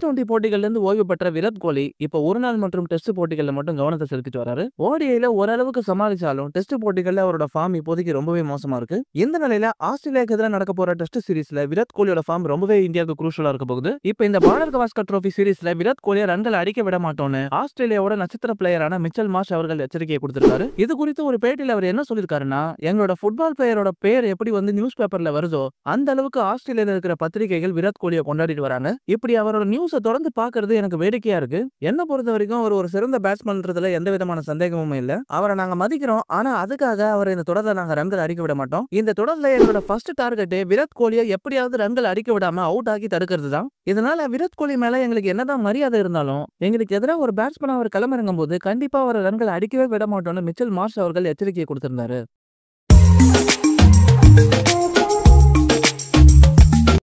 D போட்டிகள் இருந்து ஓய்வு பெற்ற விராட் கோலி இப்போ ஒரு நாள் மற்றும் டெஸ்ட் போட்டிகளில் மட்டும் கவனத்தை செலுத்திட்டு வராரு ஓடிஐல ஓரளவுக்கு சமாளிச்சாலும் டெஸ்ட் போட்டிகளில் அவரோட ஃபார்ம் இப்போதைக்கு ரொம்பவே மோசமா இருக்கு இந்த நிலையில ஆஸ்திரேலியாவுக்கு எதிராக நடக்க போற டெஸ்ட் சீரீஸ்ல விராட் கோலியோட ஃபார்ம் ரொம்பவே இந்தியாவுக்கு குரூஷலா இருக்க போகுது இப்போ இந்த பாலர் கவாஸ்கர் ட்ரோஃபி சீரீஸ்ல விராட் கோலியை ரன்கள் அடிக்க விட மாட்டோம்னு ஆஸ்திரேலியாவோட நட்சத்திர பிளேயரான மிச்சல் மாஷ் அவர்கள் எச்சரிக்கையை கொடுத்திருக்காரு இது குறித்து ஒரு பேட்டியில் அவர் என்ன சொல்லியிருக்காருன்னா எங்களோட ஃபுட்பால் பிளேயரோட பேர் எப்படி வந்து நியூஸ் பேப்பர்ல வருதோ அந்த அளவுக்கு ஆஸ்திரேலியாவில் இருக்கிற பத்திரிகைகள் விராட் கோலியை கொண்டாடிட்டு வராங்க இப்படி அவரோட நியூஸை தொடர்ந்து பாக்குறது எனக்கு வேடிக்கையா இருக்கு என்ன பொறுத்த வரைக்கும் அவர் ஒரு சிறந்த பேட்ஸ்மேன்றதுல எந்த விதமான சந்தேகமும் இல்ல அவரை நாங்க மதிக்கிறோம் ஆனா அதுக்காக அவர் இந்த தொடர்ல நாங்க ரன்கள் அடிக்க விட மாட்டோம் இந்த தொடர்ல என்னோட ஃபர்ஸ்ட் டார்கெட் விராட் கோலியை எப்படியாவது ரன்கள் அடிக்க விடாம அவுட் ஆக்கி தடுக்கிறது தான் இதனால விராட் கோலி மேல எங்களுக்கு என்னதான் மரியாதை இருந்தாலும் எங்களுக்கு எதிராக ஒரு பேட்ஸ்மேன் அவர் களமிறங்கும் போது கண்டிப்பா அவர் ரன்கள் அடிக்கவே விட மாட்டோம்னு மிச்சல் மார்ஷ் அவர்கள் எச்சரிக்கையை கொடுத்திருந்தாரு